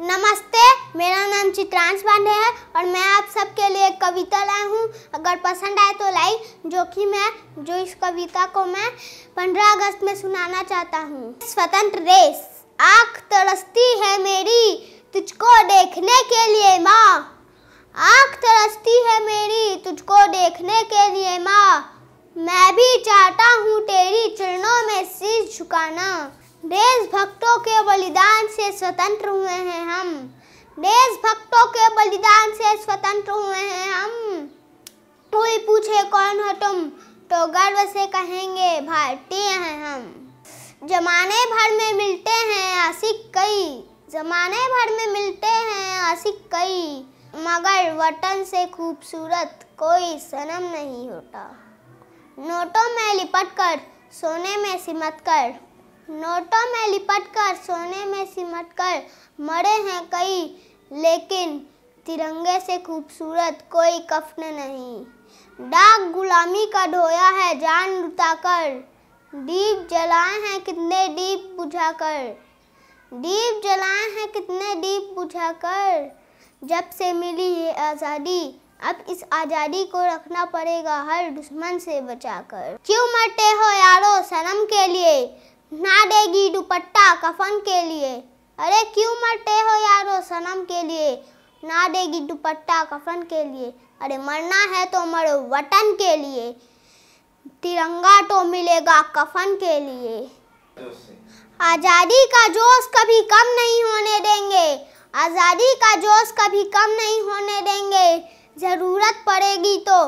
नमस्ते मेरा नाम चित्रांश पांडे है और मैं आप सबके लिए कविता लाया हूँ अगर पसंद आए तो लाइक जो कि मैं जो इस कविता को मैं 15 अगस्त में सुनाना चाहता हूँ स्वतंत्र देश आँख तरसती है मेरी तुझको देखने के लिए माँ आँख तरसती है मेरी तुझको देखने के लिए माँ मैं भी चाहता हूँ तेरी चरणों में सिर झुकाना देशभक्तों के बलिदान से स्वतंत्र हुए हैं हम देशभक्तों के बलिदान से स्वतंत्र हुए हैं हम कोई पूछे कौन हो तुम तो गर्व से कहेंगे भारतीय हैं हम जमाने भर में मिलते हैं आशिक कई जमाने भर में मिलते हैं आशिक कई मगर वतन से खूबसूरत कोई सनम नहीं होता नोटों में लिपट कर सोने में सिमत कर नोटों में लिपट कर सोने में सिमट कर मरे हैं कई लेकिन तिरंगे से खूबसूरत कोई कफन नहीं डाक गुलामी का ढोया है जान लुटाकर दीप जलाए हैं कितने दीप बुझा कर दीप जलाए हैं कितने दीप बुझा कर जब से मिली ये आज़ादी अब इस आज़ादी को रखना पड़ेगा हर दुश्मन से बचाकर क्यों मरते हो यारो शर्म के लिए ना देगी दुपट्टा कफन के लिए अरे क्यों मरते हो यारो सनम के लिए ना देगी दुपट्टा कफन के लिए अरे मरना है तो मरो वतन के लिए तिरंगा तो मिलेगा कफन के लिए आज़ादी का जोश कभी कम नहीं होने देंगे आज़ादी का जोश कभी कम नहीं होने देंगे ज़रूरत पड़ेगी तो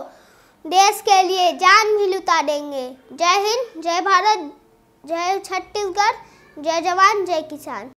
देश के लिए जान भी लुटा देंगे जय हिंद जय भारत जय छत्तीसगढ़ जय जवान जय किसान